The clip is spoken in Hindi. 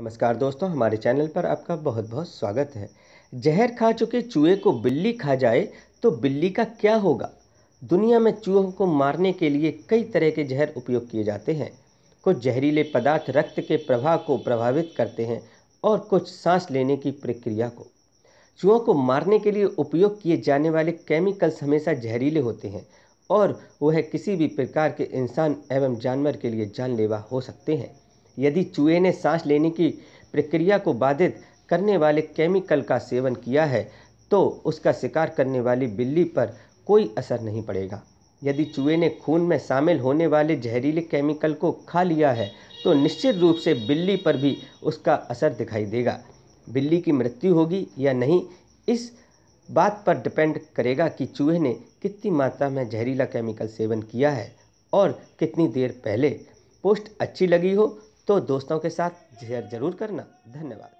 नमस्कार दोस्तों हमारे चैनल पर आपका बहुत बहुत स्वागत है जहर खा चुके चूहे को बिल्ली खा जाए तो बिल्ली का क्या होगा दुनिया में चूहों को मारने के लिए कई तरह के जहर उपयोग किए जाते हैं कुछ जहरीले पदार्थ रक्त के प्रवाह को प्रभावित करते हैं और कुछ सांस लेने की प्रक्रिया को चूहों को मारने के लिए उपयोग किए जाने वाले केमिकल्स हमेशा जहरीले होते हैं और वह किसी भी प्रकार के इंसान एवं जानवर के लिए जानलेवा हो सकते हैं यदि चूहे ने सांस लेने की प्रक्रिया को बाधित करने वाले केमिकल का सेवन किया है तो उसका शिकार करने वाली बिल्ली पर कोई असर नहीं पड़ेगा यदि चूहे ने खून में शामिल होने वाले जहरीले केमिकल को खा लिया है तो निश्चित रूप से बिल्ली पर भी उसका असर दिखाई देगा बिल्ली की मृत्यु होगी या नहीं इस बात पर डिपेंड करेगा कि चूहे ने कितनी मात्रा में जहरीला केमिकल सेवन किया है और कितनी देर पहले पोस्ट अच्छी लगी हो तो दोस्तों के साथ शेयर जरूर करना धन्यवाद